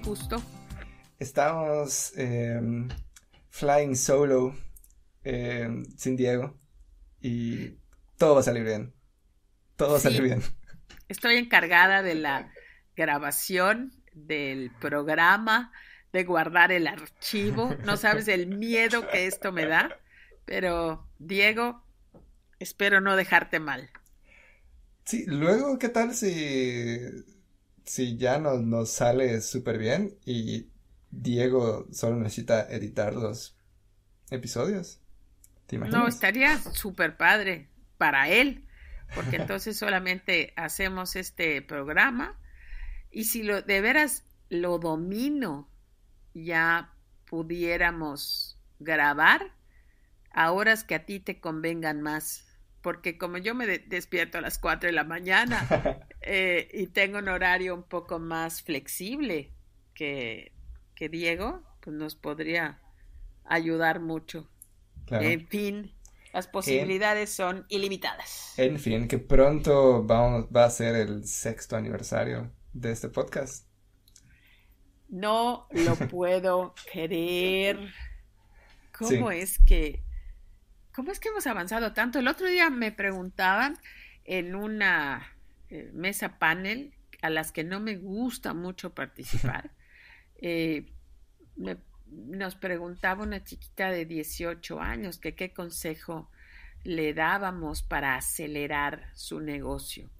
gusto. Estamos em, flying solo em, sin Diego y todo va a salir bien. Todo va a salir bien. Estoy encargada de la grabación del programa, de guardar el archivo. No sabes el miedo que esto me da, pero Diego, espero no dejarte mal. Sí, luego, ¿qué tal si si ya nos, nos sale súper bien y Diego solo necesita editar los episodios. ¿Te imaginas? No, estaría súper padre para él, porque entonces solamente hacemos este programa y si lo de veras lo domino, ya pudiéramos grabar a horas que a ti te convengan más porque como yo me despierto a las 4 de la mañana eh, y tengo un horario un poco más flexible que, que Diego, pues nos podría ayudar mucho. En fin, las posibilidades son ilimitadas. En fin, que pronto va a ser el sexto aniversario de este podcast. No lo puedo creer. ¿Cómo es que ¿cómo es que hemos avanzado tanto? El otro día me preguntaban en una eh, mesa panel a las que no me gusta mucho participar, eh, nos preguntaba una chiquita de 18 años que qué consejo le dábamos para acelerar su negocio.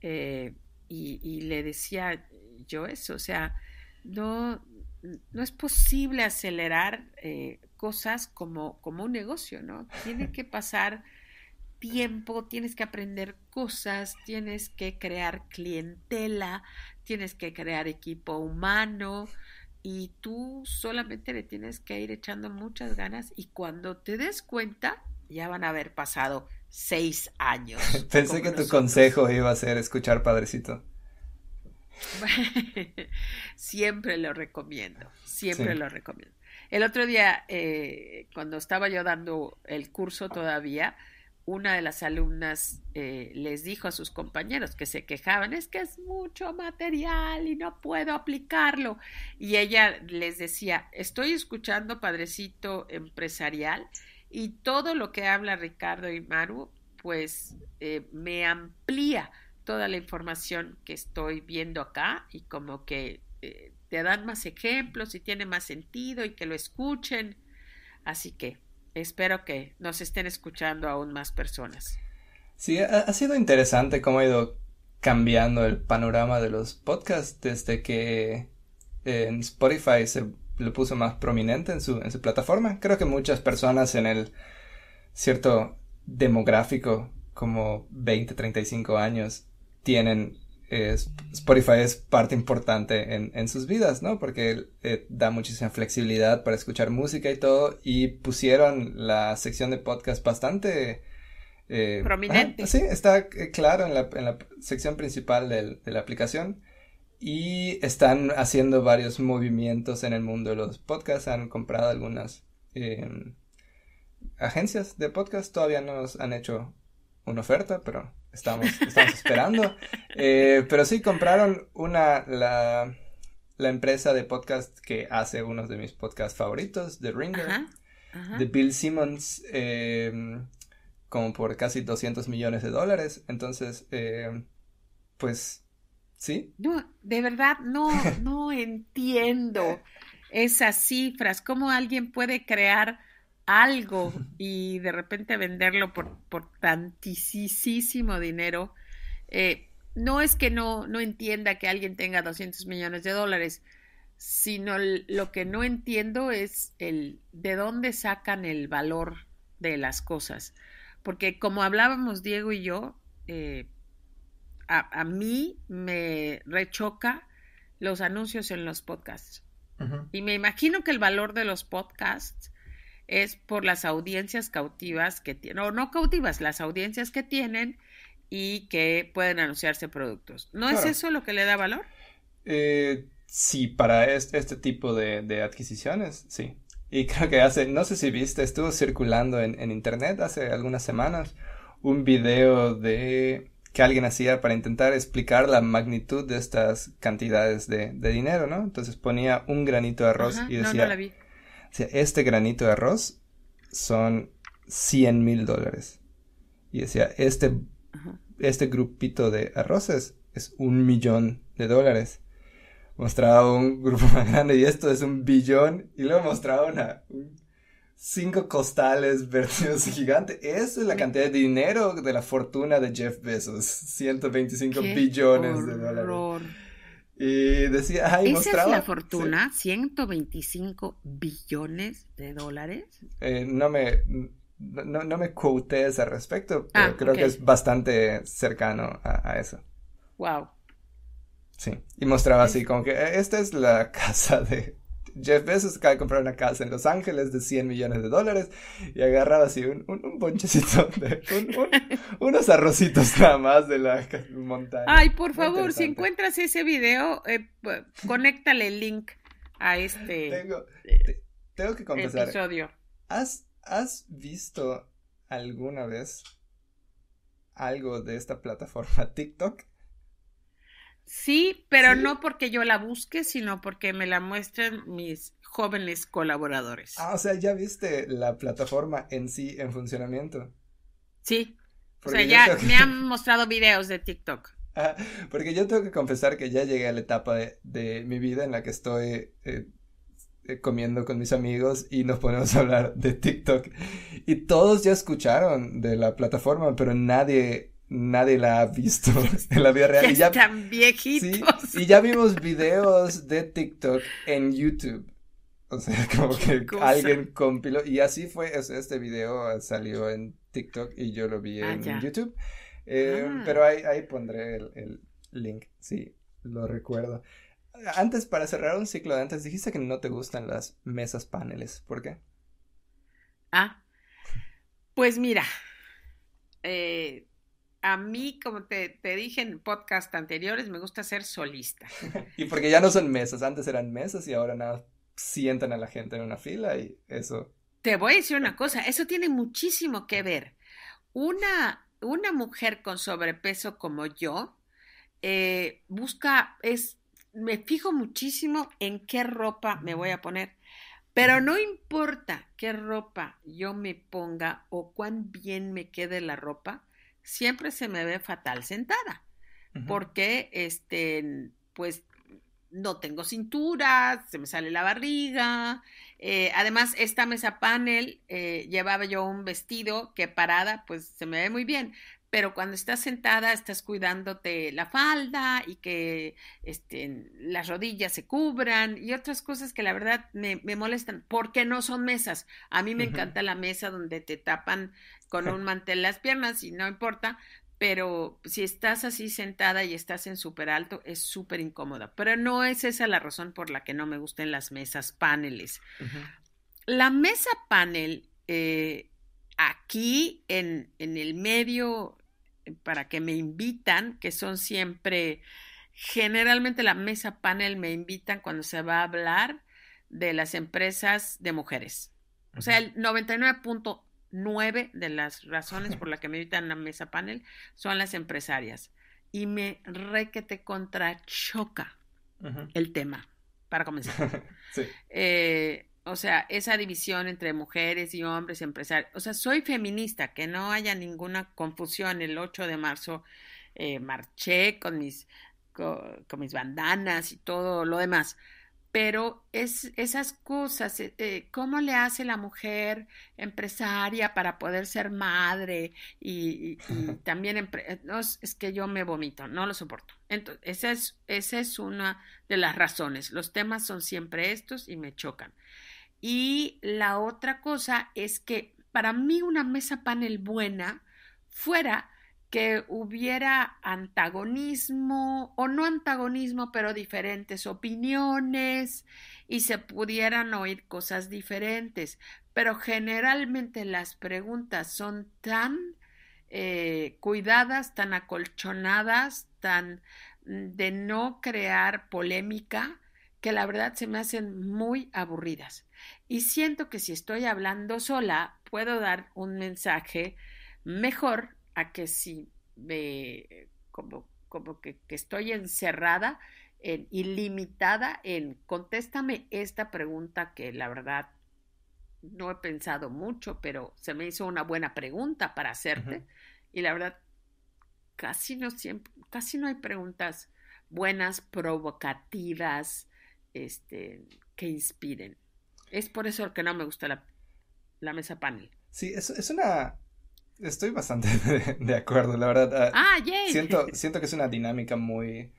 Eh, y, y, le decía yo eso, o sea, no, no es posible acelerar eh, cosas como, un negocio, ¿no? Tiene que pasar tiempo, tienes que aprender cosas, tienes que crear clientela, tienes que crear equipo humano y tú solamente le tienes que ir echando muchas ganas y cuando te des cuenta ya van a haber pasado seis años. Pensé que tu consejo iba a ser escuchar, padrecito. siempre lo recomiendo, siempre lo recomiendo. El otro día, eh, cuando estaba yo dando el curso todavía, una de las alumnas eh, les dijo a sus compañeros que se quejaban, es que es mucho material y no puedo aplicarlo. Y ella les decía, estoy escuchando Padrecito Empresarial y todo lo que habla Ricardo y Maru, pues eh, me amplía toda la información que estoy viendo acá y como que eh, te dan más ejemplos y tiene más sentido y que lo escuchen. Así que espero que nos estén escuchando aún más personas. Sí, ha, sido interesante cómo ha ido cambiando el panorama de los podcasts desde que eh, en Spotify se lo puso más prominente en su, en su plataforma. Creo que muchas personas en el cierto demográfico como 20, 35 años tienen Spotify es parte importante en, sus vidas, ¿no? Porque eh, da muchísima flexibilidad para escuchar música y todo. Y pusieron la sección de podcast bastante... Eh, Prominente. sí, está eh, claro en la, sección principal de la aplicación. Y están haciendo varios movimientos en el mundo de los podcasts. Han comprado algunas em, agencias de podcast. Todavía no nos han hecho una oferta, pero estamos, estamos esperando. Eh, pero sí, compraron una, la, la, empresa de podcast que hace uno de mis podcasts favoritos, The Ringer, de Bill Simmons, eh, como por casi 200 millones de dólares. Entonces, eh, pues, sí. No, de verdad, no, no entiendo esas cifras. ¿Cómo alguien puede crear algo y de repente venderlo por, por tantísimo dinero. Eh, no es que no, no entienda que alguien tenga 200 millones de dólares, sino lo que no entiendo es el de dónde sacan el valor de las cosas. Porque como hablábamos Diego y yo, eh, a, mí me rechoca los anuncios en los podcasts. Y me imagino que el valor de los podcasts es por las audiencias cautivas que tienen, o no cautivas, las audiencias que tienen y que pueden anunciarse productos. ¿No es eso lo que le da valor? Eh, sí, para este, tipo de, adquisiciones, sí. Y creo que hace, no sé si viste, estuvo circulando en, internet hace algunas semanas un video de que alguien hacía para intentar explicar la magnitud de estas cantidades de, dinero, ¿no? Entonces ponía un granito de arroz y decía, este granito de arroz son 100 mil dólares. Y decía, este, este grupito de arroces es un millón de dólares. Mostraba un grupo más grande y esto es un billón. Y luego mostraba una, cinco costales vertidos gigante. Esa es la cantidad de dinero de la fortuna de Jeff Bezos. 125 billones de dólares. Y decía, ay, ¿Esa mostraba, es la fortuna? ¿125 billones de dólares? Eh, no me... No, no me quotees al respecto, pero ah, creo que es bastante cercano a, a eso. Wow. Sí, y mostraba así como que eh, esta es la casa de Jeff Bezos acaba de comprar una casa en Los Ángeles de 100 millones de dólares y agarraba así un, un, ponchecito, de, unos arrocitos nada más de la montaña. Ay, por favor, si encuentras ese video, eh, conéctale el link a este tengo, eh, tengo que confesar, episodio. ¿has, ¿Has visto alguna vez algo de esta plataforma TikTok? Sí, pero no porque yo la busque, sino porque me la muestren mis jóvenes colaboradores. Ah, o sea, ya viste la plataforma en sí en funcionamiento. Sí. o sea, ya me han mostrado videos de TikTok. Ah, porque yo tengo que confesar que ya llegué a la etapa de, mi vida en la que estoy eh, eh, comiendo con mis amigos y nos ponemos a hablar de TikTok. Y todos ya escucharon de la plataforma, pero nadie nadie la ha visto en la vida real. y ya viejitos. Y ya vimos videos de TikTok en YouTube. O sea, como que alguien compiló. Y así fue, este video salió en TikTok y yo lo vi ah, en YouTube. Eh, ah. Pero ahí, pondré el, el, link, sí, lo recuerdo. Antes, para cerrar un ciclo de antes, dijiste que no te gustan las mesas paneles. ¿Por qué? Ah, pues mira, eh, a mí, como te, dije en podcast anteriores, me gusta ser solista. y porque ya no son mesas, antes eran mesas y ahora nada, sientan a la gente en una fila y eso. Te voy a decir una cosa, eso tiene muchísimo que ver. Una, una mujer con sobrepeso como yo eh, busca, es, me fijo muchísimo en qué ropa me voy a poner. Pero no importa qué ropa yo me ponga o cuán bien me quede la ropa, siempre se me ve fatal sentada, porque este, pues no tengo cintura, se me sale la barriga. Eh, además, esta mesa panel eh, llevaba yo un vestido que parada, pues se me ve muy bien. Pero cuando estás sentada, estás cuidándote la falda y que este, las rodillas se cubran y otras cosas que la verdad me, molestan, porque no son mesas. A mí me encanta la mesa donde te tapan con un mantel en las piernas y no importa, pero si estás así sentada y estás en súper alto, es súper incómoda. Pero no es esa la razón por la que no me gusten las mesas paneles. La mesa panel, eh, aquí en, el medio, eh, para que me invitan, que son siempre, generalmente la mesa panel me invitan cuando se va a hablar de las empresas de mujeres. O sea, el 99 nueve de las razones por las que me invitan a mesa panel son las empresarias. Y me re que te contrachoca el tema, para comenzar. Eh, o sea, esa división entre mujeres y hombres empresarios. O sea, soy feminista, que no haya ninguna confusión. El 8 de marzo eh, marché con mis, con mis bandanas y todo lo demás pero es, esas cosas, eh, eh, cómo le hace la mujer empresaria para poder ser madre y, también eh, es que yo me vomito, no lo soporto. Entonces, es, esa es una de las razones. Los temas son siempre estos y me chocan. Y la otra cosa es que para mí una mesa panel buena fuera que hubiera antagonismo o no antagonismo, pero diferentes opiniones y se pudieran oír cosas diferentes. Pero generalmente las preguntas son tan eh, cuidadas, tan acolchonadas, tan mm, de no crear polémica, que la verdad se me hacen muy aburridas. Y siento que si estoy hablando sola, puedo dar un mensaje mejor a que si me, como, como que, estoy encerrada en, y en, contéstame esta pregunta que la verdad no he pensado mucho, pero se me hizo una buena pregunta para hacerte. Y la verdad, casi no siempre, casi no hay preguntas buenas, provocativas, este, que inspiren. Es por eso que no me gusta la, mesa panel. Sí, es, es una Estoy bastante de, acuerdo, la verdad. Ah, ah, yay. Siento, siento que es una dinámica muy...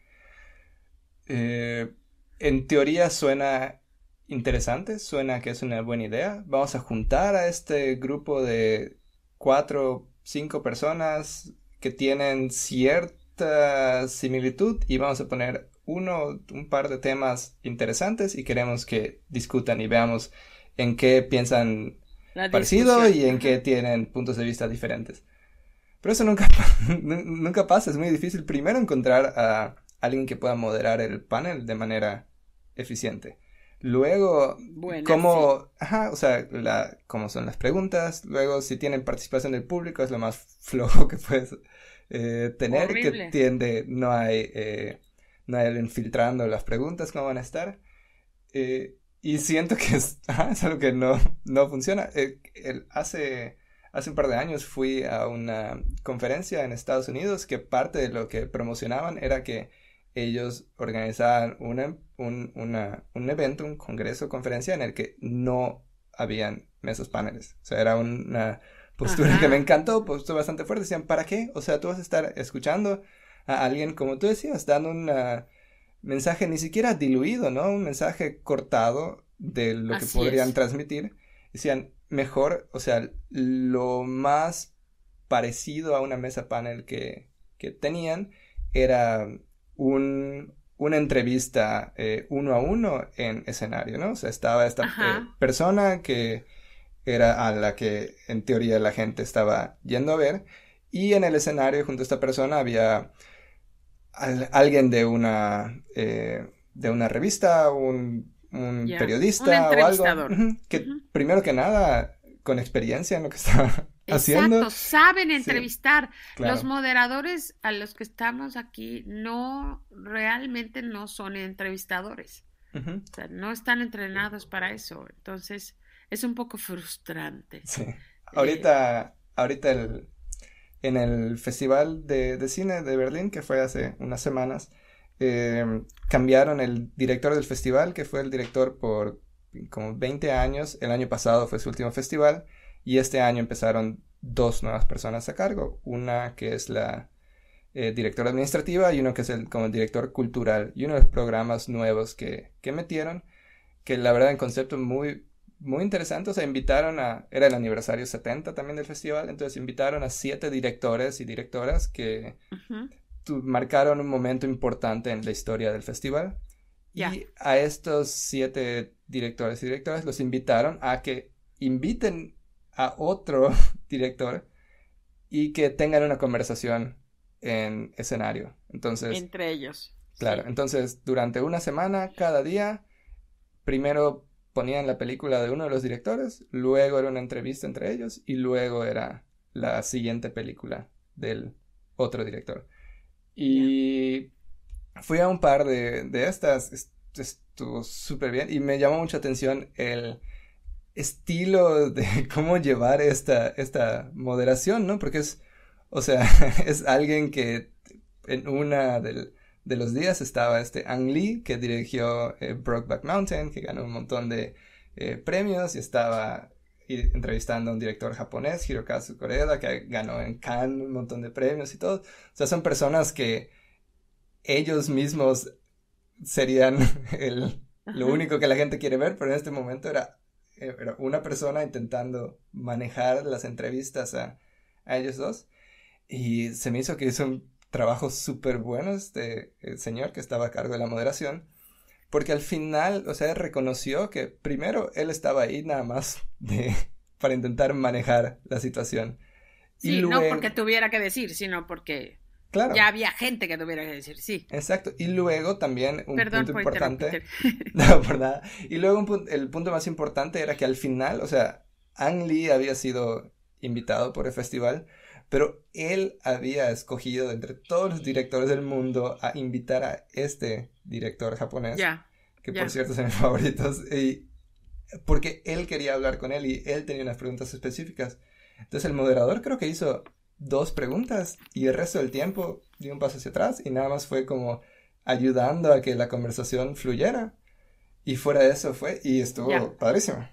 Eh, en teoría suena interesante, suena que es una buena idea. Vamos a juntar a este grupo de cuatro, cinco personas que tienen cierta similitud y vamos a poner uno, un par de temas interesantes y queremos que discutan y veamos en qué piensan parecido y en que tienen puntos de vista diferentes. Pero eso nunca, nunca pasa, es muy difícil primero encontrar a alguien que pueda moderar el panel de manera eficiente. Luego, bueno, cómo, o sea, la, son las preguntas. Luego, si tienen participación del público, es lo más flojo que puedes eh, tener. Que tiende, no hay, eh, no hay alguien filtrando las preguntas, cómo van a estar. Eh, y siento que es, algo que no, no funciona. Eh, hace, hace un par de años fui a una conferencia en Estados Unidos que parte de lo que promocionaban era que ellos organizaban un, un evento, un congreso, conferencia en el que no habían mesas paneles. O sea, era una postura que me encantó, postura pues, bastante fuerte. Decían, ¿para qué? O sea, tú vas a estar escuchando a alguien, como tú decías, dando una mensaje ni siquiera diluido, ¿no? Un mensaje cortado de lo que podrían transmitir. Decían, mejor, o sea, lo más parecido a una mesa panel que, que tenían era un, una entrevista eh, uno a uno en escenario, ¿no? O sea, estaba esta eh, persona que era a la que en teoría la gente estaba yendo a ver y en el escenario junto a esta persona había alguien de una, eh, de una revista, un, un periodista o algo que primero que nada con experiencia en lo que está haciendo. saben entrevistar. Los moderadores a los que estamos aquí no realmente no son entrevistadores. o sea, no están entrenados para eso. Entonces, es un poco frustrante. Sí. Eh, ahorita, ahorita el, en el Festival de, Cine de Berlín, que fue hace unas semanas, eh, cambiaron el director del festival, que fue el director por como 20 años. El año pasado fue su último festival y este año empezaron dos nuevas personas a cargo. Una que es la eh, directora administrativa y uno que es el, como el director cultural. Y uno de los programas nuevos que, que metieron, que la verdad en concepto muy muy interesante. O sea, invitaron a. Era el aniversario 70 también del festival, entonces invitaron a siete directores y directoras que marcaron un momento importante en la historia del festival. Y a estos siete directores y directoras los invitaron a que inviten a otro director y que tengan una conversación en escenario. Entonces. Entre ellos. Claro, entonces durante una semana, cada día, primero ponían la película de uno de los directores, luego era una entrevista entre ellos y luego era la siguiente película del otro director. Y fui a un par de, de estas, estuvo súper bien y me llamó mucha atención el estilo de cómo llevar esta, esta moderación, ¿no? Porque es, o sea, es alguien que en una del de los días estaba este Ang Lee, que dirigió eh, Brokeback Mountain, que ganó un montón de eh, premios, y estaba entrevistando a un director japonés, Hirokazu Koreeda, que ganó en Cannes un montón de premios y todo. O sea, son personas que ellos mismos serían lo único que la gente quiere ver, pero en este momento eh, era, una persona intentando manejar las entrevistas a, a ellos dos. Y se me hizo que hizo un trabajo súper buenos este ...el eh, señor que estaba a cargo de la moderación, porque al final, o sea, reconoció que primero él estaba ahí nada más de, para intentar manejar la situación. Sí, y luego, no porque tuviera que decir, sino porque ya había gente que tuviera que decir, sí. Exacto. Y luego también un punto importante. Y luego el punto más importante era que al final, o sea, Ang Lee había sido invitado por el festival, pero él había escogido entre todos los directores del mundo a invitar a este director japonés, que por cierto son mis favoritos, y porque él quería hablar con él y él tenía unas preguntas específicas. Entonces el moderador creo que hizo dos preguntas y el resto del tiempo dio un paso hacia atrás y nada más fue como ayudando a que la conversación fluyera. Y fuera de eso fue y estuvo padrísimo.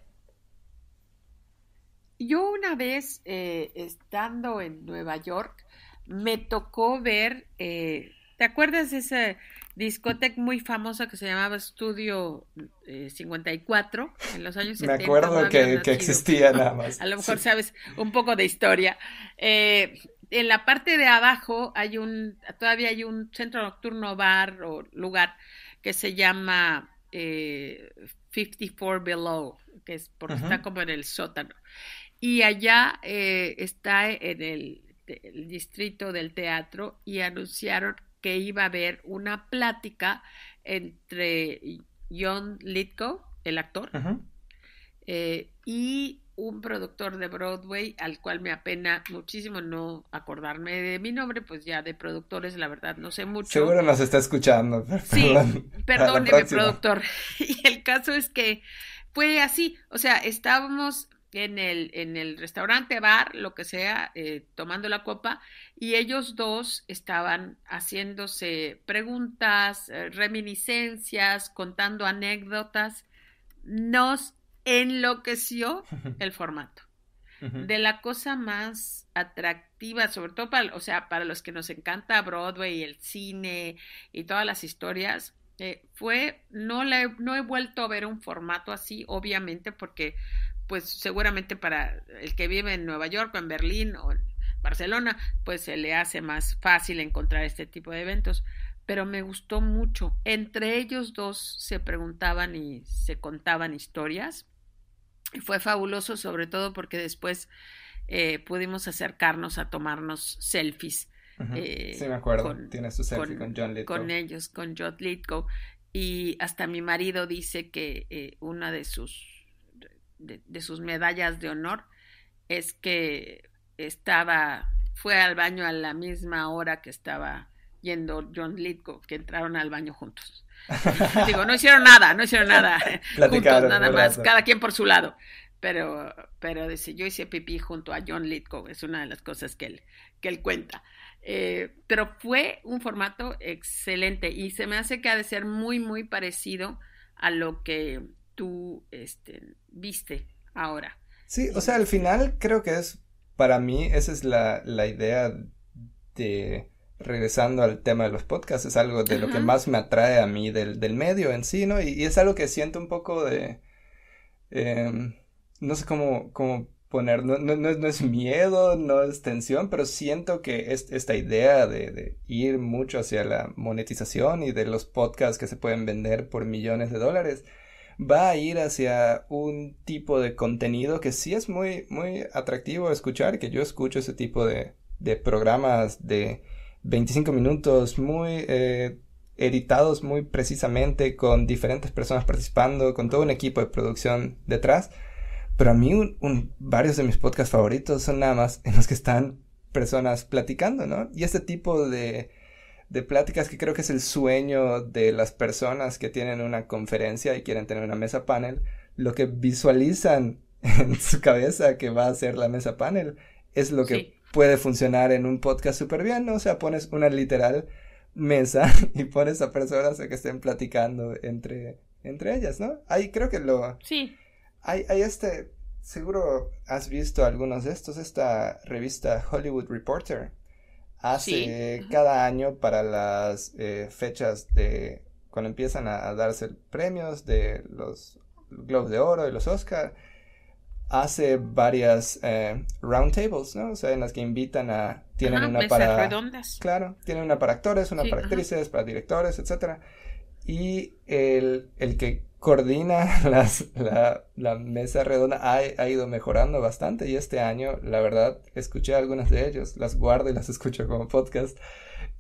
Yo una vez eh, estando en Nueva York, me tocó ver, eh, ¿te acuerdas de esa discoteca muy famosa que se llamaba Studio 54 eh, en los años 70? Me acuerdo que, existía nada más. A lo mejor sabes un poco de historia. en la parte de abajo hay un, todavía hay un centro nocturno bar o lugar que se llama 54 Below, que es está como en el sótano. Y allá eh, está en el, distrito del teatro y anunciaron que iba a haber una plática entre John Litko, el actor, eh, y un productor de Broadway al cual me apena muchísimo no acordarme de mi nombre, pues ya de productores la verdad no sé mucho. Seguro nos está escuchando. Sí, perdóneme productor. Y el caso es que fue así, o sea, estábamos en el, en el restaurante, bar, lo que sea, eh, tomando la copa, y ellos dos estaban haciéndose preguntas, eh, reminiscencias, contando anécdotas. Nos enloqueció el formato. De la cosa más atractiva, sobre todo para, o sea, para los que nos encanta Broadway y el cine y todas las historias, eh, fue, no, la no he vuelto a ver un formato así, obviamente, porque pues seguramente para el que vive en Nueva York o en Berlín o en Barcelona, pues se le hace más fácil encontrar este tipo de eventos. Pero me gustó mucho. Entre ellos dos se preguntaban y se contaban historias. Y fue fabuloso, sobre todo porque después eh, pudimos acercarnos a tomarnos selfies. Eh, sí, me acuerdo. Tiene su selfie con, John Con ellos, con John Y hasta mi marido dice que eh, una de sus de, sus medallas de honor es que estaba, fue al baño a la misma hora que estaba yendo John Litko, que entraron al baño juntos. Digo, no hicieron nada, no hicieron nada. juntos, nada más, cada quien por su lado. Pero, pero dice, yo hice pipí junto a John Litko, es una de las cosas que él, que él cuenta. Eh, pero fue un formato excelente y se me hace que ha de ser muy, muy parecido a lo que tú este, viste ahora. Sí, o sea, al final creo que es, para mí, esa es la, la idea de, regresando al tema de los podcasts, es algo de lo que más me atrae a mí del, del medio en sí, ¿no? Y, es algo que siento un poco de, em, no sé cómo, cómo poner, no, no, no, es miedo, no es tensión, pero siento que es, esta idea de, de, ir mucho hacia la monetización y de los podcasts que se pueden vender por millones de dólares, va a ir hacia un tipo de contenido que sí es muy, muy atractivo escuchar, que yo escucho ese tipo de, programas de 25 minutos muy eh, editados muy precisamente, con diferentes personas participando, con todo un equipo de producción detrás. Pero a mí varios de mis podcasts favoritos son nada más en los que están personas platicando, ¿no? Y este tipo de de pláticas que creo que es el sueño de las personas que tienen una conferencia y quieren tener una mesa panel, lo que visualizan en su cabeza que va a ser la mesa panel es lo que puede funcionar en un podcast súper bien, ¿no? O sea, pones una literal mesa y pones a personas a que estén platicando entre, entre ellas, ¿no? Ahí creo que lo... Sí. Hay, hay este, seguro has visto algunos de estos, esta revista Hollywood Reporter hace cada año para las eh, fechas de cuando empiezan a, darse premios de los Globos de Oro y los Oscar, hace varias eh, roundtables, ¿no? O sea, en las que invitan a... Tienen una para... redondas. Claro, tienen una para actores, una para actrices, para directores, etcétera Y el, el que coordina las, la, mesa redonda ha, ido mejorando bastante y este año, la verdad, escuché algunas de ellos, las guardo y las escucho como podcast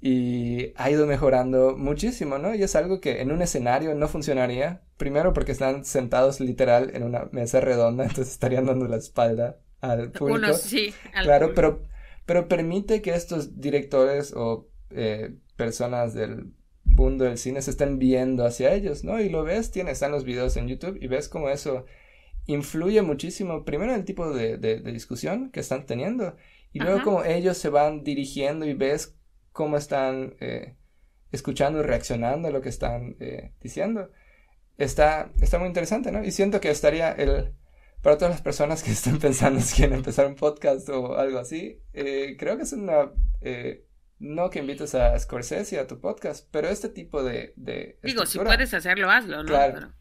y ha ido mejorando muchísimo, ¿no? Y es algo que en un escenario no funcionaría, primero porque están sentados literal en una mesa redonda, entonces estarían dando la espalda al público. sí, claro, pero pero permite que estos directores o eh, personas del mundo del cine se están viendo hacia ellos, ¿no? Y lo ves, tienes están los videos en YouTube y ves cómo eso influye muchísimo, primero en el tipo de, discusión que están teniendo y luego cómo ellos se van dirigiendo y ves cómo están eh, escuchando y reaccionando a lo que están eh, diciendo. Está, está muy interesante, ¿no? Y siento que estaría el... Para todas las personas que están pensando si quieren empezar un podcast o algo así, eh, creo que es una no que invites a Scorsese a tu podcast, pero este tipo de... Digo, si puedes hacerlo, hazlo, ¿no? Claro.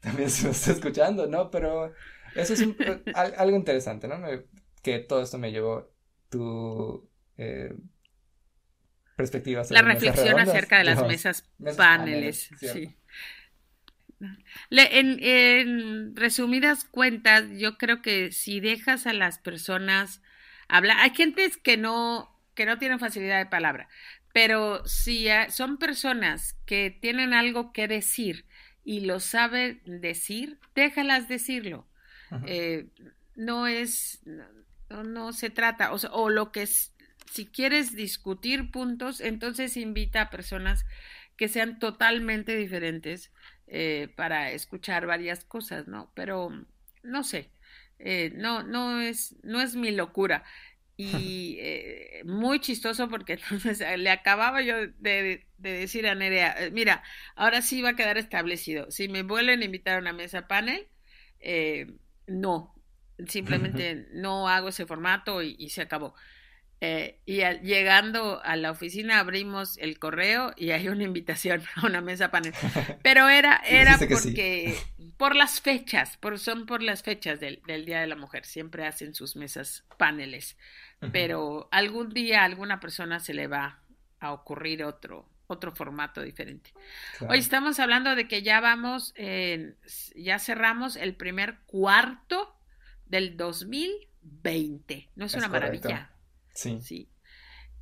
También se me está escuchando, ¿no? Pero eso es algo interesante, ¿no? que todo esto me llevó tu eh, perspectiva. La reflexión acerca de las mesas, paneles. sí. en, resumidas cuentas, yo creo que si dejas a las personas hablar, hay gente que no que no tienen facilidad de palabra, pero si son personas que tienen algo que decir y lo saben decir, déjalas decirlo. Eh, no es, no, se trata, o, lo que es, si quieres discutir puntos, entonces invita a personas que sean totalmente diferentes eh, para escuchar varias cosas, ¿no? Pero no sé, eh, no, no es, no es mi locura. Y eh, muy chistoso porque entonces le acababa yo de, decir a Nerea, eh, mira, ahora sí va a quedar establecido. Si me vuelven a invitar a una mesa panel, eh, no, simplemente no hago ese formato y se acabó. Eh, y llegando a la oficina abrimos el correo y hay una invitación a una mesa panel. Pero era, era porque por las fechas, son por las fechas del, Día de la Mujer, siempre hacen sus mesas paneles. Pero algún día a alguna persona se le va a ocurrir otro, otro formato diferente. Hoy estamos hablando de que ya vamos, ya cerramos el primer cuarto del 2020. ¿No es, una maravilla? Sí.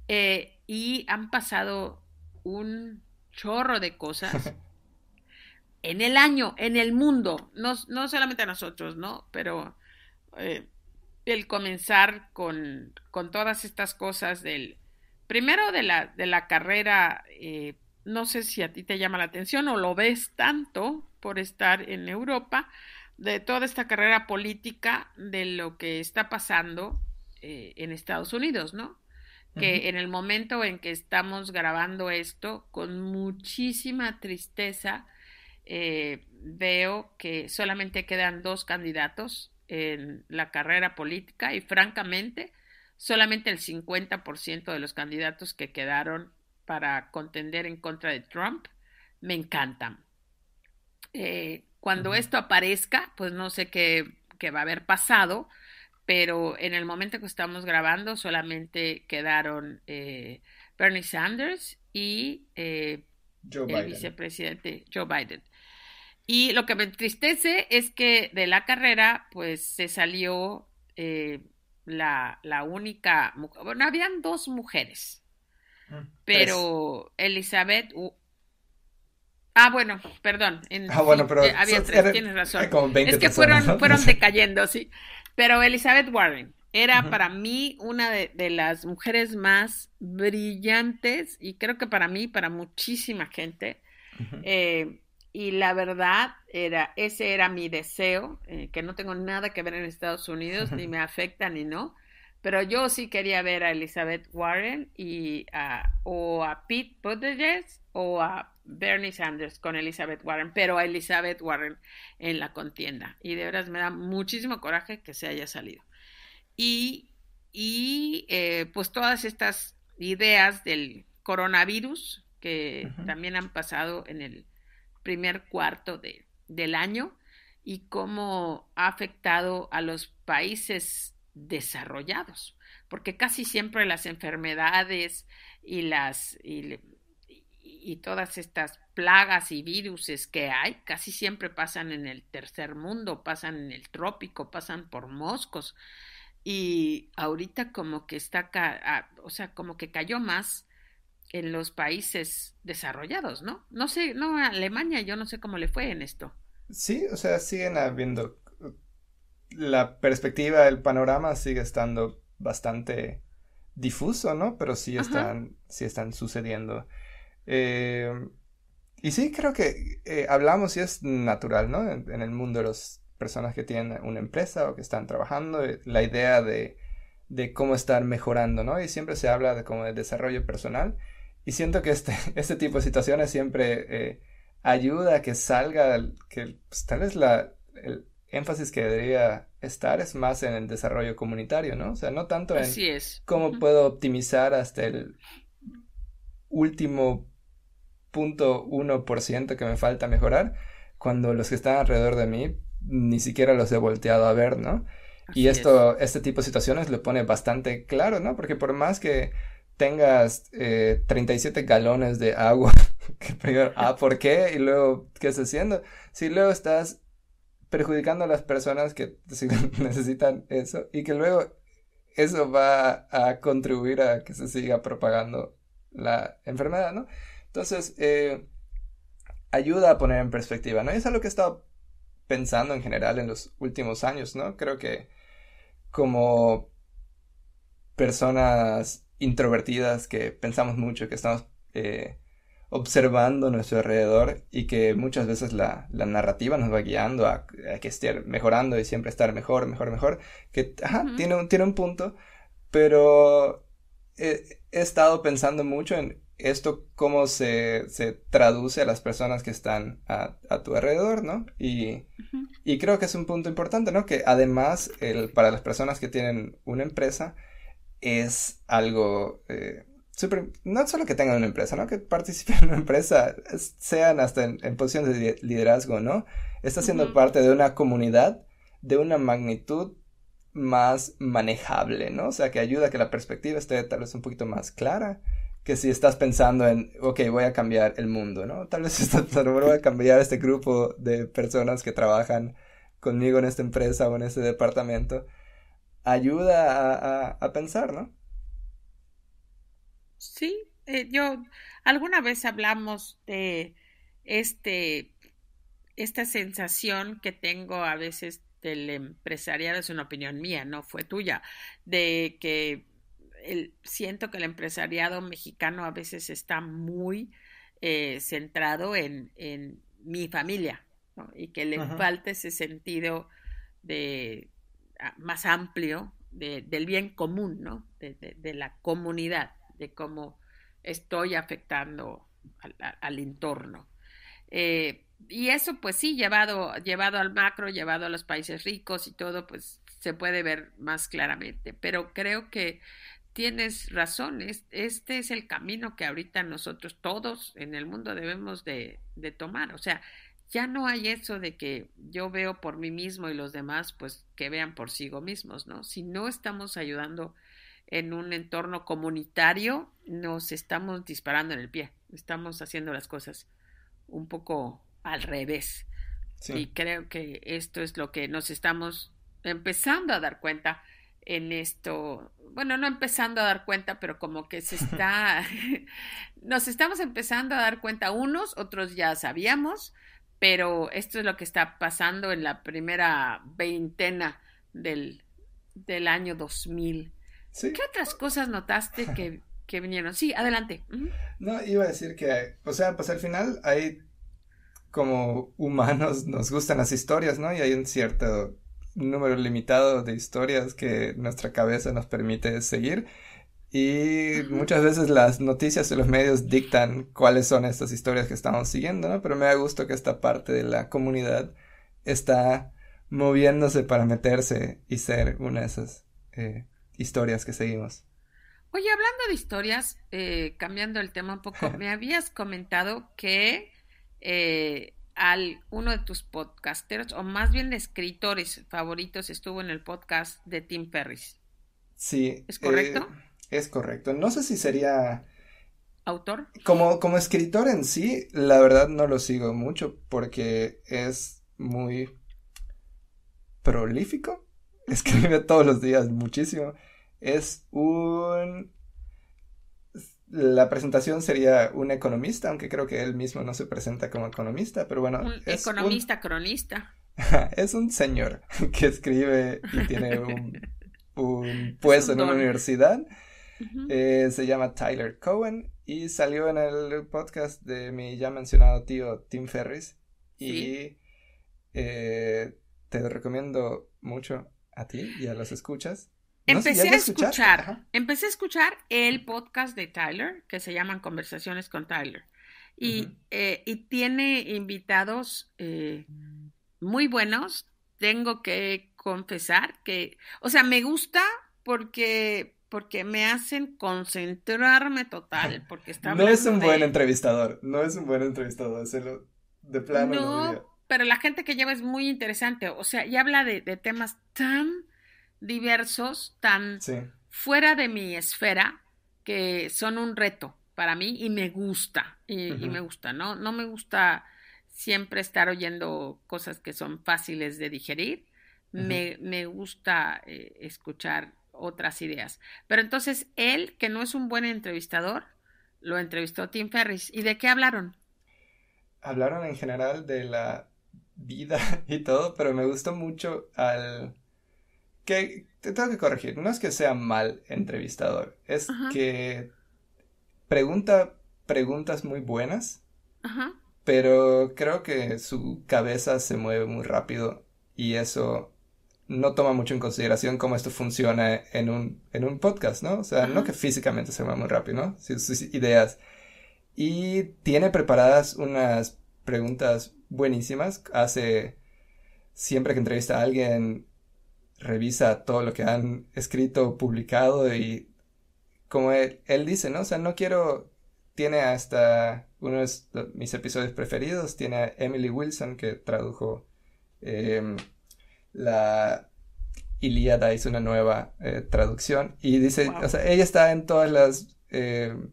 Eh, y han pasado un chorro de cosas en el año, en el mundo, no, solamente a nosotros, ¿no? Pero eh, el comenzar con, todas estas cosas del, primero de la, de la carrera, eh, no sé si a ti te llama la atención o lo ves tanto por estar en Europa, de toda esta carrera política, de lo que está pasando eh, en Estados Unidos, ¿no? que en el momento en que estamos grabando esto, con muchísima tristeza, eh, veo que solamente quedan dos candidatos en la carrera política y francamente, solamente el 50% de los candidatos que quedaron para contender en contra de Trump me encantan. Eh, cuando esto aparezca, pues no sé qué va a haber pasado, pero en el momento que estamos grabando solamente quedaron eh, Bernie Sanders y eh, el vicepresidente Joe Biden. Y lo que me entristece es que de la carrera, pues se salió eh, la, única Bueno, habían dos mujeres, mm, pero Elizabeth. ah, bueno, perdón. ah, bueno, pero. tienes razón. es que fueron, fueron decayendo, sí. Pero Elizabeth Warren era para mí una de, las mujeres más brillantes y creo que para mí, para muchísima gente. Eh, y la verdad era, ese era mi deseo, eh, que no tengo nada que ver en Estados Unidos, ni me afecta ni no, pero yo sí quería ver a Elizabeth Warren y a, o a Pete Buttigieg o a Bernie Sanders con Elizabeth Warren, pero a Elizabeth Warren en la contienda. Y de veras me da muchísimo coraje que se haya salido. Y, eh, pues todas estas ideas del coronavirus que también han pasado en el primer cuarto del año y cómo ha afectado a los países desarrollados, porque casi siempre las enfermedades y las y, todas estas plagas y virus que hay, casi siempre pasan en el tercer mundo, pasan en el trópico, pasan por moscos. Y ahorita como que está, o sea, como que cayó más en los países desarrollados, ¿no? No sé, no, Alemania, yo no sé cómo le fue en esto. Sí, o sea, siguen habiendo la perspectiva, el panorama sigue estando bastante difuso, ¿no? Pero sí están, sí están sucediendo. Em, y sí, creo que eh, hablamos y es natural, ¿no? En, el mundo de las personas que tienen una empresa o que están trabajando, eh, la idea de, de cómo estar mejorando, ¿no? Y siempre se habla de como de desarrollo personal. Y siento que este, este tipo de situaciones siempre eh, ayuda a que salga, que pues, tal vez la, énfasis que debería estar es más en el desarrollo comunitario, ¿no? O sea, no tanto en cómo puedo optimizar hasta el último punto 1% que me falta mejorar, cuando los que están alrededor de mí ni siquiera los he volteado a ver, ¿no? y esto, este tipo de situaciones lo pone bastante claro, ¿no? Porque por más que tengas 37 eh, galones de agua, que primero, ah, ¿por qué? Y luego, ¿qué estás haciendo? Si luego estás perjudicando a las personas que necesitan eso y que luego eso va a contribuir a que se siga propagando la enfermedad, ¿no? Entonces, eh, ayuda a poner en perspectiva, ¿no? Y eso es lo que he estado pensando en general en los últimos años, ¿no? Creo que como personas introvertidas que pensamos mucho, que estamos eh, observando nuestro alrededor y que muchas veces la, narrativa nos va guiando a, que esté mejorando y siempre estar mejor, mejor, mejor, que tiene, un, tiene un punto, pero he, estado pensando mucho en esto, cómo se, traduce a las personas que están a, tu alrededor, ¿no? Y, creo que es un punto importante, ¿no? Que además el, para las personas que tienen una empresa es algo... Eh, no solo que tengan una empresa, ¿no? Que participen en una empresa, sean hasta en, posición de liderazgo, ¿no? Está siendo parte de una comunidad de una magnitud más manejable, ¿no? O sea, que ayuda a que la perspectiva esté tal vez un poquito más clara que si estás pensando en, ok, voy a cambiar el mundo, ¿no? Tal vez estás voy a cambiar este grupo de personas que trabajan conmigo en esta empresa o en este departamento. Ayuda a pensar, ¿no? Sí, eh, yo alguna vez hablamos de este esta sensación que tengo a veces del empresariado es una opinión mía, no fue tuya, de que siento que el empresariado mexicano a veces está muy eh, centrado en, mi familia y que le falta ese sentido de más amplio del bien común, ¿no? de la comunidad de cómo estoy afectando al, entorno. Eh, y eso, pues sí, llevado, llevado al macro, llevado a los países ricos y todo, pues se puede ver más claramente. Pero creo que tienes razón, este es el camino que ahorita nosotros todos en el mundo debemos de, de tomar. O sea, ya no hay eso de que yo veo por mí mismo y los demás, pues que vean por sí mismos, ¿no? Si no estamos ayudando en un entorno comunitario, nos estamos disparando en el pie, estamos haciendo las cosas un poco al revés. Y creo que esto es lo que nos estamos empezando a dar cuenta en esto, bueno, no empezando a dar cuenta, pero como que se está, nos estamos empezando a dar cuenta unos, otros ya sabíamos, pero esto es lo que está pasando en la primera veintena del, del año 2000 ¿Qué otras cosas notaste que, vinieron? Sí, adelante. No, iba a decir que, o sea, pues al final hay como humanos nos gustan las historias, ¿no? Y hay un cierto número limitado de historias que nuestra cabeza nos permite seguir. Y muchas veces las noticias y los medios dictan cuáles son estas historias que estamos siguiendo, ¿no? Pero me da gusto que esta parte de la comunidad está moviéndose para meterse y ser una de esas eh, historias que seguimos. Oye, hablando de historias, eh, cambiando el tema un poco, me habías comentado que eh, al uno de tus podcasteros, o más bien de escritores favoritos, estuvo en el podcast de Tim Ferris. Sí. ¿Es correcto? Eh, es correcto. No sé si sería... ¿Autor? Como, como escritor en sí, la verdad no lo sigo mucho porque es muy prolífico. Escribe todos los días muchísimo es un... La presentación sería un economista, aunque creo que él mismo no se presenta como economista, pero bueno. economista cronista. es un señor que escribe y tiene un, puesto en una universidad. Eh, se llama Tyler Cohen y salió en el podcast de mi ya mencionado tío Tim Ferris. Y eh, te recomiendo mucho a ti y a los escuchas Empecé a escuchar, empecé a escuchar el podcast de Tyler, que se llaman Conversaciones con Tyler. Y, eh, y tiene invitados eh, muy buenos. Tengo que confesar que, o sea, me gusta porque porque me hacen concentrarme total, porque está No es un buen entrevistador, no es un buen entrevistador, se lo, de plano no, pero la gente que lleva es muy interesante, o sea, y habla de, de temas tan diversos, tan fuera de mi esfera, que son un reto para mí y me gusta, y, me gusta, ¿no? No me gusta siempre estar oyendo cosas que son fáciles de digerir, me, me, gusta eh, escuchar otras ideas. Pero entonces él, que no es un buen entrevistador, lo entrevistó Tim Ferris. ¿Y de qué hablaron? Hablaron en general de la vida y todo, pero me gustó mucho al que tengo que corregir, no es que sea mal entrevistador, es que pregunta preguntas muy buenas, pero creo que su cabeza se mueve muy rápido y eso no toma mucho en consideración cómo esto funciona en un, en un podcast, ¿no? O sea, no que físicamente se mueva muy rápido, ¿no? sus ideas. Y tiene preparadas unas preguntas buenísimas, hace siempre que entrevista a alguien revisa todo lo que han escrito, publicado y como él, dice, ¿no? O sea, no quiero, tiene hasta uno de mis episodios preferidos, tiene a Emily Wilson que tradujo em, la Ilíada, hizo una nueva eh, traducción y dice, o sea, ella está en todas las em,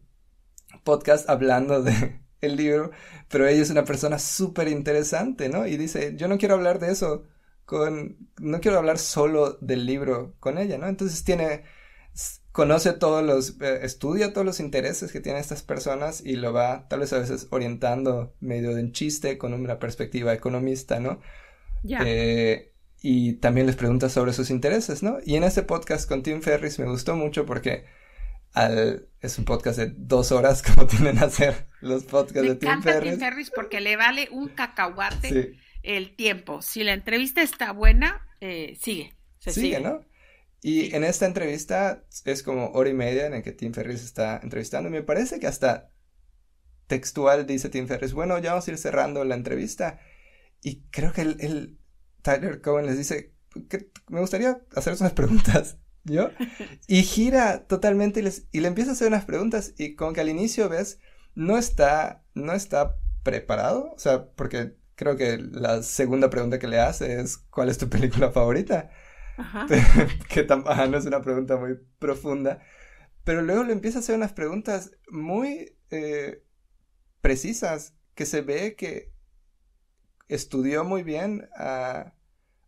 podcasts hablando de el libro, pero ella es una persona súper interesante, ¿no? Y dice, yo no quiero hablar de eso, con, no quiero hablar solo del libro con ella, ¿no? Entonces tiene, conoce todos los, eh, estudia todos los intereses que tienen estas personas y lo va tal vez a veces orientando medio de un chiste con una perspectiva economista, ¿no? Ya. Eh, y también les pregunta sobre sus intereses, ¿no? Y en este podcast con Tim Ferris me gustó mucho porque es un podcast de dos horas como tienen a hacer los podcasts de Tim Ferris. Tim porque le vale un cacahuate el tiempo. Si la entrevista está buena, eh, sigue. Se sigue, ¿no? Y en esta entrevista es como hora y media en el que Tim Ferris está entrevistando. Me parece que hasta textual dice Tim Ferris, bueno, ya vamos a ir cerrando la entrevista. Y creo que el, el Tyler Cohen les dice, me gustaría hacerles unas preguntas. ¿Yo? Y gira totalmente y, le empieza a hacer unas preguntas y como que al inicio ves, no está, no está preparado, o sea, porque creo que la segunda pregunta que le hace es, ¿cuál es tu película favorita? Ajá. que tampoco no es una pregunta muy profunda, pero luego le empieza a hacer unas preguntas muy eh, precisas, que se ve que estudió muy bien a...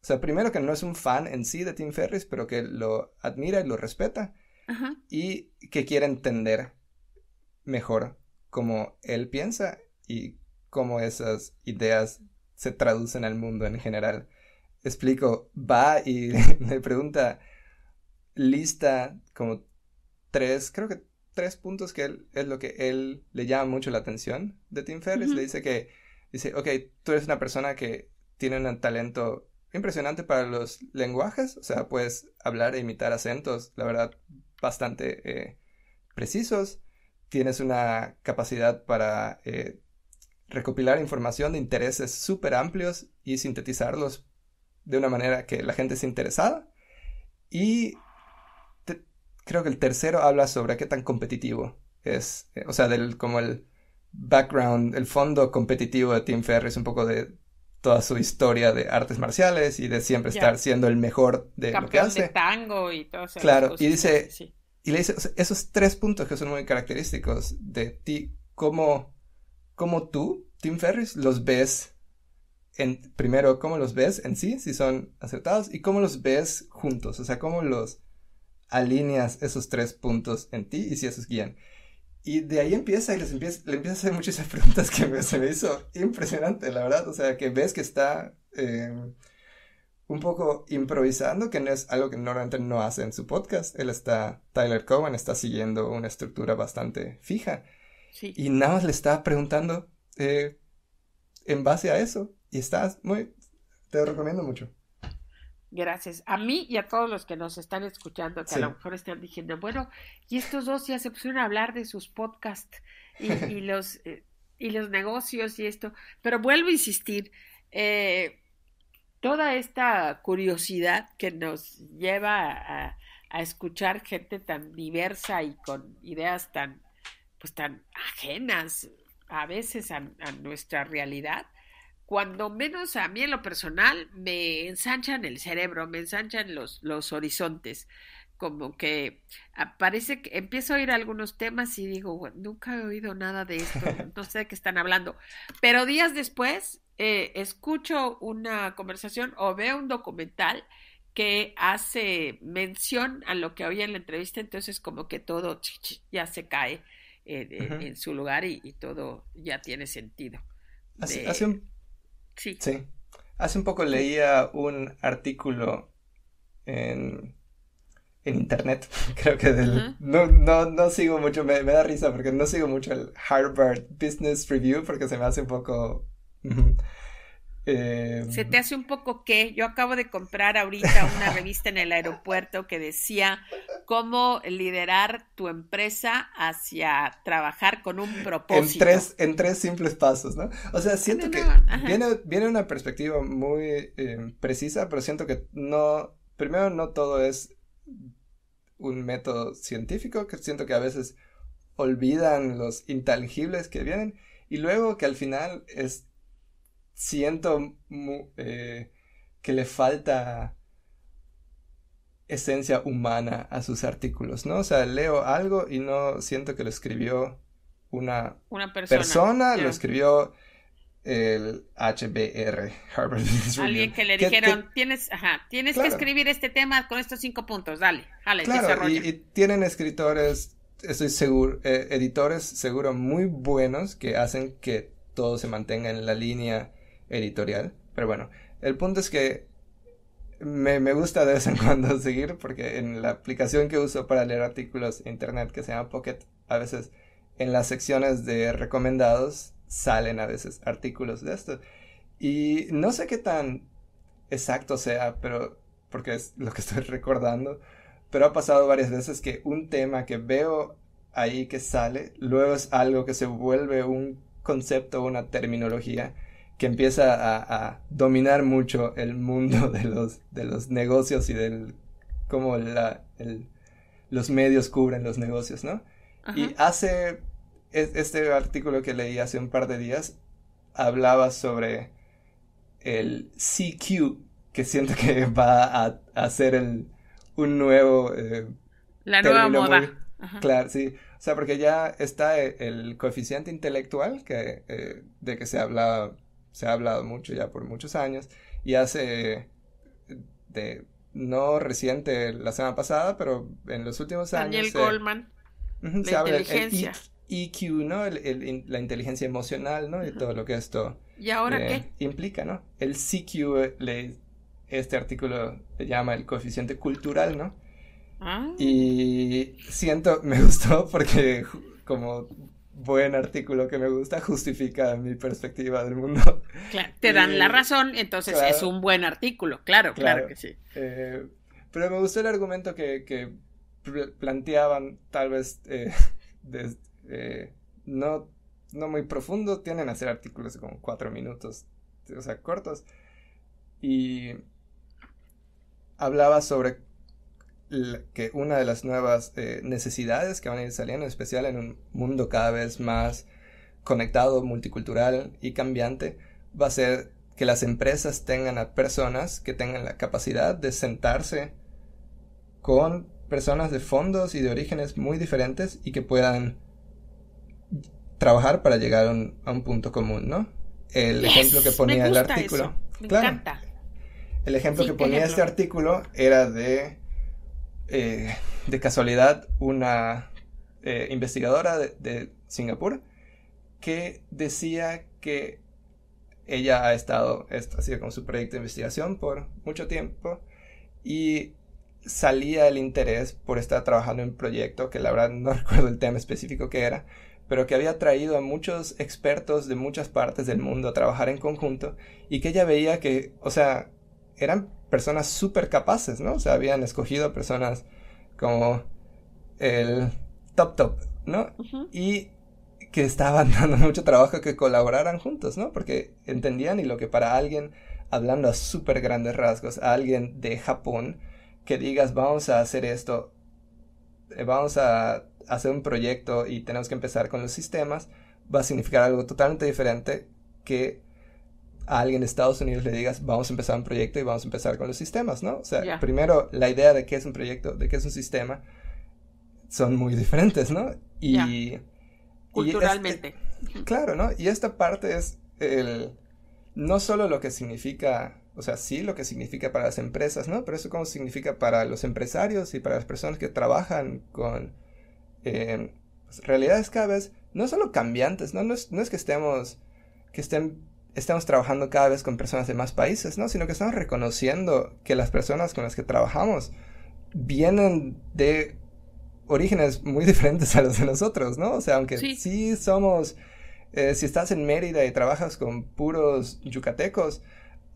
O sea, primero que no es un fan en sí de Tim Ferris, pero que lo admira y lo respeta. Ajá. Y que quiere entender mejor cómo él piensa y cómo esas ideas se traducen al mundo en general. Explico, va y me pregunta, lista como tres, creo que tres puntos que él, es lo que él le llama mucho la atención de Tim Ferris Le dice que, dice, ok, tú eres una persona que tiene un talento impresionante para los lenguajes, o sea, puedes hablar e imitar acentos, la verdad, bastante eh, precisos. Tienes una capacidad para eh, recopilar información de intereses súper amplios y sintetizarlos de una manera que la gente esté interesada. Y creo que el tercero habla sobre qué tan competitivo es, eh, o sea, del, como el background, el fondo competitivo de Tim Ferriss, un poco de toda su historia de artes marciales y de siempre estar siendo el mejor de lo que De tango y todo eso. Claro, y dice, y le dice, esos tres puntos que son muy característicos de ti, cómo como tú, Tim Ferris, los ves en, primero, cómo los ves en sí, si son acertados, y cómo los ves juntos, o sea, cómo los alineas esos tres puntos en ti y si esos guían. Y de ahí empieza y les le empieza a hacer muchas preguntas que me, se me hizo impresionante, la verdad. O sea, que ves que está em, un poco improvisando, que no es algo que normalmente no hace en su podcast. Él está, Tyler Cowen, está siguiendo una estructura bastante fija. Y nada más le estaba preguntando eh, en base a eso. Y estás muy. Te lo recomiendo mucho. Gracias. A mí y a todos los que nos están escuchando, que a lo mejor están diciendo, bueno, y estos dos ya se pusieron a hablar de sus podcasts y, los, eh, y los negocios y esto. Pero vuelvo a insistir, eh, toda esta curiosidad que nos lleva a, a escuchar gente tan diversa y con ideas tan pues tan ajenas a veces a, nuestra realidad, cuando menos a mí en lo personal me ensanchan el cerebro, me ensanchan los, los horizontes como que ah, parece que empiezo a oír algunos temas y digo, nunca he oído nada de esto, no sé de qué están hablando. Pero días después eh, escucho una conversación o veo un documental que hace mención a lo que había en la entrevista, entonces como que todo ya se cae en su lugar y, todo ya tiene sentido. Hace, hace un... Sí. Hace un poco leía un artículo en, en internet, creo que del... no, no, no, sigo mucho, me, da risa porque no sigo mucho el Harvard Business Review porque se me hace un poco... Se em, te hace un poco que yo acabo de comprar ahorita una revista en el aeropuerto que decía cómo liderar tu empresa hacia trabajar con un propósito. En tres, en tres simples pasos, ¿no? O sea, siento que viene, una perspectiva muy em, precisa, pero siento que no, primero no todo es un método científico, que siento que a veces olvidan los intangibles que vienen y luego que al final es siento eh, que le falta esencia humana a sus artículos, ¿no? O sea, leo algo y no siento que lo escribió una, persona, lo escribió el HBR, Harvard Business Alguien que le dijeron, tienes, ajá, tienes que escribir este tema con estos cinco puntos, dale, dale, claro, y, tienen escritores, estoy seguro, eh, editores seguro muy buenos que hacen que todo se mantenga en la línea editorial. Pero bueno, el punto es que me, gusta de vez en cuando seguir porque en la aplicación que uso para leer artículos internet que se llama Pocket, a veces en las secciones de recomendados salen a veces artículos de esto. Y no sé qué tan exacto sea, pero porque es lo que estoy recordando, pero ha pasado varias veces que un tema que veo ahí que sale, luego es algo que se vuelve un concepto, una terminología, que empieza a, dominar mucho el mundo de los, de los negocios y del cómo los medios cubren los negocios, ¿no? Y hace este artículo que leí hace un par de días hablaba sobre el CQ, que siento que va a, ser un nuevo... Eh, la nueva moda. Claro, sí. O sea, porque ya está el, coeficiente intelectual que, eh, de que se hablaba se ha hablado mucho ya por muchos años y hace de no reciente la semana pasada, pero en los últimos años. Daniel Goldman. habla inteligencia. EQ, e ¿no? la inteligencia emocional, no Y todo lo que esto ¿Y ahora eh, qué? implica, ¿no? El CQ, le, este artículo se llama el coeficiente cultural, ¿no? Ah. Y siento, me gustó porque como buen artículo que me gusta, justifica mi perspectiva del mundo. Claro, te dan la eh, razón, entonces es un buen artículo, claro, claro, que sí. Eh, pero me gustó el argumento que, planteaban, tal vez eh, no, no muy profundo, tienen a hacer artículos como cuatro minutos, o sea, cortos. Y hablaba sobre que una de las nuevas eh, necesidades que van a ir saliendo, en especial en un mundo cada vez más conectado, multicultural y cambiante, va a ser que las empresas tengan a personas que tengan la capacidad de sentarse con personas de fondos y de orígenes muy diferentes y que puedan trabajar para llegar a un, punto común, ¿no? El ejemplo que ponía el artículo. claro, El ejemplo que ponía este artículo era de eh, de casualidad una eh, investigadora de, Singapur que decía que ella ha estado, haciendo ha su proyecto de investigación por mucho tiempo y salía el interés por estar trabajando en un proyecto que la verdad no recuerdo el tema específico que era, pero que había traído a muchos expertos de muchas partes del mundo a trabajar en conjunto y que ella veía que, o sea, eran personas súper capaces, ¿no? O sea, habían escogido personas como el top top, ¿no? Y que estaban dando mucho trabajo que colaboraran juntos, ¿no? Porque entendían y lo que para alguien, hablando a súper grandes rasgos, a alguien de Japón, que digas, vamos a hacer esto, eh, vamos a hacer un proyecto y tenemos que empezar con los sistemas, va a significar algo totalmente diferente que a alguien de Estados Unidos le digas, vamos a empezar un proyecto y vamos a empezar con los sistemas, ¿no? O sea, primero la idea de qué es un proyecto, de qué es un sistema, son muy diferentes, ¿no? Y... Este Culturalmente. claro, ¿no? Y esta parte es el... No solo lo que significa, o sea, sí lo que significa para las empresas, ¿no? Pero eso cómo significa para los empresarios y para las personas que trabajan con em, pues, realidades cada vez, no solo cambiantes, ¿no? No es, no es que estemos, que estén estamos trabajando cada vez con personas de más países, ¿no? Sino que estamos reconociendo que las personas con las que trabajamos vienen de orígenes muy diferentes a los de nosotros, ¿no? O sea, aunque sí, somos, eh, si estás en Mérida y trabajas con puros yucatecos,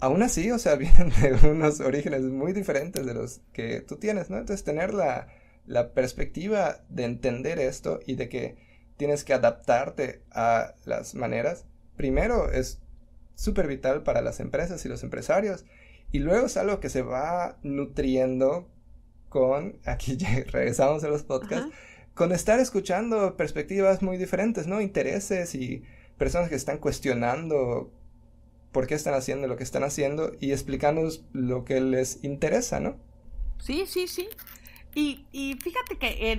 aún así, o sea, vienen de unos orígenes muy diferentes de los que tú tienes, ¿no? Entonces, tener la, la perspectiva de entender esto y de que tienes que adaptarte a las maneras, primero es súper vital para las empresas y los empresarios. Y luego es algo que se va nutriendo con, aquí regresamos a los podcasts, con estar escuchando perspectivas muy diferentes, ¿no? Intereses y personas que están cuestionando por qué están haciendo lo que están haciendo y explicándonos lo que les interesa, ¿no? Sí, sí, sí. Y, fíjate que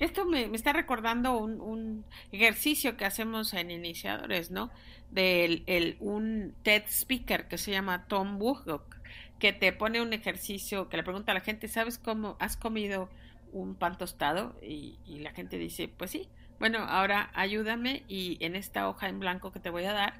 esto me, está recordando un, ejercicio que hacemos en iniciadores, ¿no? De un TED speaker que se llama Tom Woodcock, que te pone un ejercicio que le pregunta a la gente, ¿sabes cómo has comido un pan tostado? Y, y la gente dice, pues sí. Bueno, ahora ayúdame y en esta hoja en blanco que te voy a dar,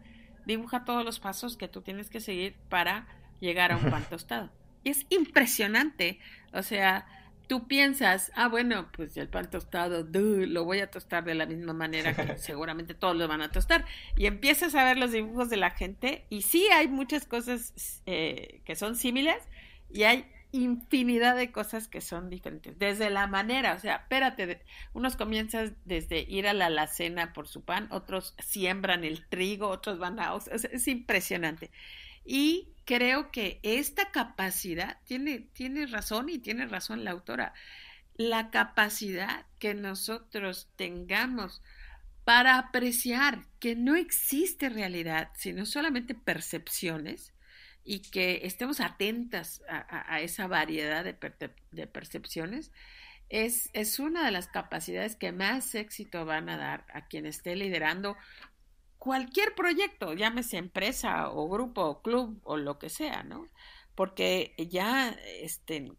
dibuja todos los pasos que tú tienes que seguir para llegar a un pan tostado. Y es impresionante, o sea, tú piensas, ah, bueno, pues el pan tostado, lo voy a tostar de la misma manera que seguramente todos lo van a tostar. Y empiezas a ver los dibujos de la gente y sí hay muchas cosas eh, que son similares y hay infinidad de cosas que son diferentes. Desde la manera, o sea, espérate, unos comienzan desde ir a la alacena por su pan, otros siembran el trigo, otros van a... es impresionante. Y creo que esta capacidad, tiene, tiene razón y tiene razón la autora, la capacidad que nosotros tengamos para apreciar que no existe realidad, sino solamente percepciones y que estemos atentas a, esa variedad de, percepciones, es, es, una de las capacidades que más éxito van a dar a quien esté liderando cualquier proyecto, llámese empresa o grupo o club o lo que sea, ¿no? Porque ya este,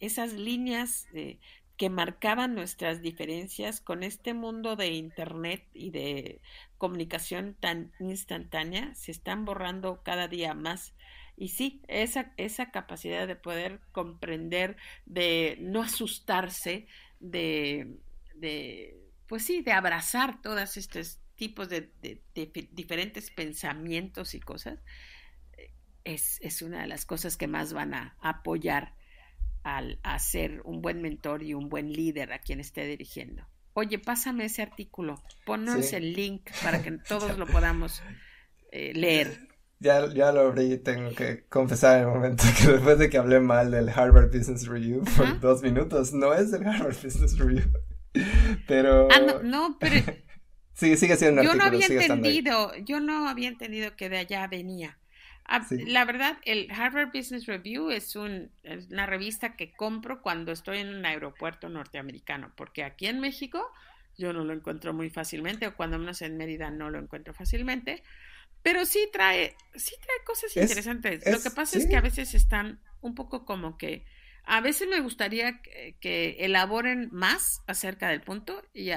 esas líneas eh, que marcaban nuestras diferencias con este mundo de Internet y de comunicación tan instantánea se están borrando cada día más. Y sí, esa, esa capacidad de poder comprender, de no asustarse, de, de pues sí, de abrazar todas estas tipos de, diferentes pensamientos y cosas, eh, es, una de las cosas que más van a apoyar al a ser un buen mentor y un buen líder a quien esté dirigiendo. Oye, pásame ese artículo, ponnos el link para que todos lo podamos eh, leer. Ya, ya lo abrí, tengo que confesar en el momento que después de que hablé mal del Harvard Business Review por dos minutos, no es el Harvard Business Review, pero... Ah, no, pero Sí, sigue siendo un yo no había entendido, yo no había entendido que de allá venía. Ah, la verdad, el Harvard Business Review es, un, una revista que compro cuando estoy en un aeropuerto norteamericano, porque aquí en México yo no lo encuentro muy fácilmente, o cuando menos en Mérida no lo encuentro fácilmente, pero sí trae, sí trae cosas interesantes. lo que pasa es que a veces están un poco como que a veces me gustaría que, elaboren más acerca del punto y,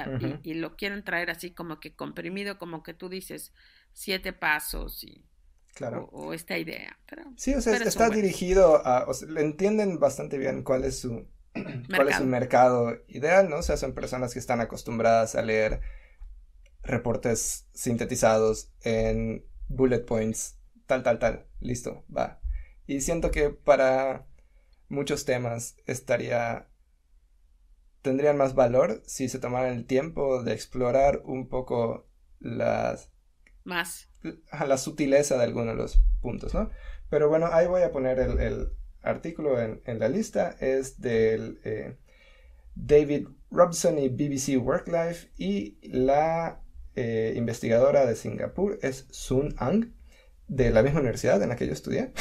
lo quieren traer así como que comprimido, como que tú dices, siete pasos y... Claro. O, esta idea. sí, o sea, está dirigido a... le entienden bastante bien cuál es su... cuál es su mercado ideal, ¿no? O sea, son personas que están acostumbradas a leer reportes sintetizados en bullet points, tal, tal, tal, listo, va. Y siento que para muchos temas estaría tendrían más valor si se tomaran el tiempo de explorar un poco las más a la sutileza de algunos de los puntos, ¿no? Pero bueno, ahí voy a poner el, artículo en, la lista. Es del eh, David Robson y BBC Worklife y la eh, investigadora de Singapur es Sun Ang, de la misma universidad en la que yo estudié.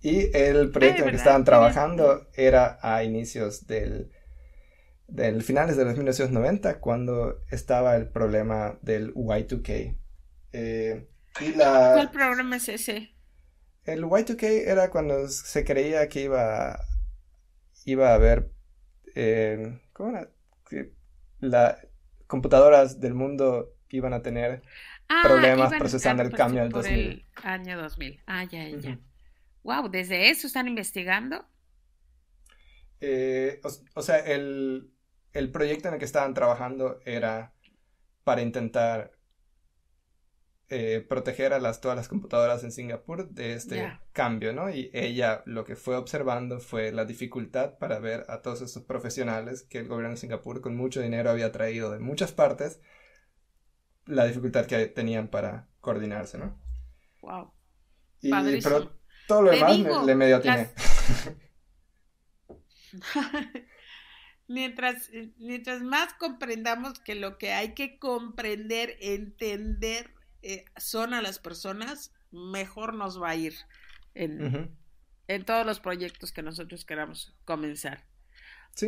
Y el ah, proyecto en el que estaban trabajando era a inicios del, del finales de los 1990, cuando estaba el problema del Y2K. Eh, y la... ¿Cuál Problema es ese? El Y2K era cuando se creía que iba, iba a haber eh, ¿cómo era? La, computadoras del mundo iban a tener ah, problemas procesando el cambio del 2000. año 2000. Ah, ya, ya. Wow, ¿desde eso están investigando? Eh, o, sea, el, proyecto en el que estaban trabajando era para intentar eh, proteger a las, todas las computadoras en Singapur de este cambio, ¿no? Y ella lo que fue observando fue la dificultad para ver a todos esos profesionales que el gobierno de Singapur con mucho dinero había traído de muchas partes, la dificultad que tenían para coordinarse, ¿no? Wow. Todo lo demás le medio tiene mientras, mientras más comprendamos que lo que hay que comprender, entender, eh, son a las personas, mejor nos va a ir en, todos los proyectos que nosotros queramos comenzar.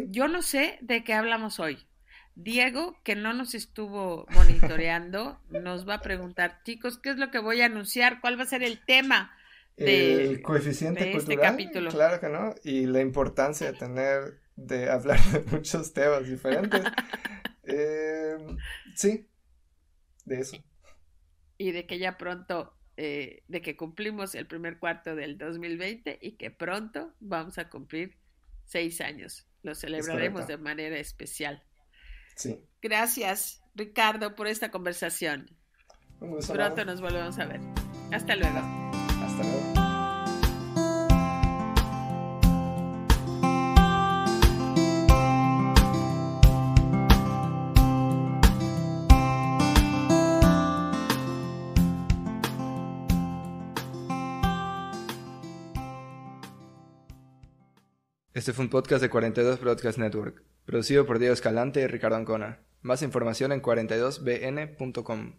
Yo no sé de qué hablamos hoy. Diego, que no nos estuvo monitoreando, nos va a preguntar, chicos, ¿qué es lo que voy a anunciar? ¿Cuál va a ser el tema? el coeficiente de este cultural. Claro que no. Y la importancia de tener, de hablar de muchos temas diferentes. Em, sí, de eso. Y de que ya pronto, eh, de que cumplimos el primer cuarto del 2020 y que pronto vamos a cumplir seis años. Lo celebraremos de manera especial. Sí. Gracias, Ricardo, por esta conversación. Pronto nos volvemos a ver. Hasta luego. Hasta luego. Este fue un podcast de 42 Broadcast Network, producido por Diego Escalante y Ricardo Ancona. Más información en 42bn.com.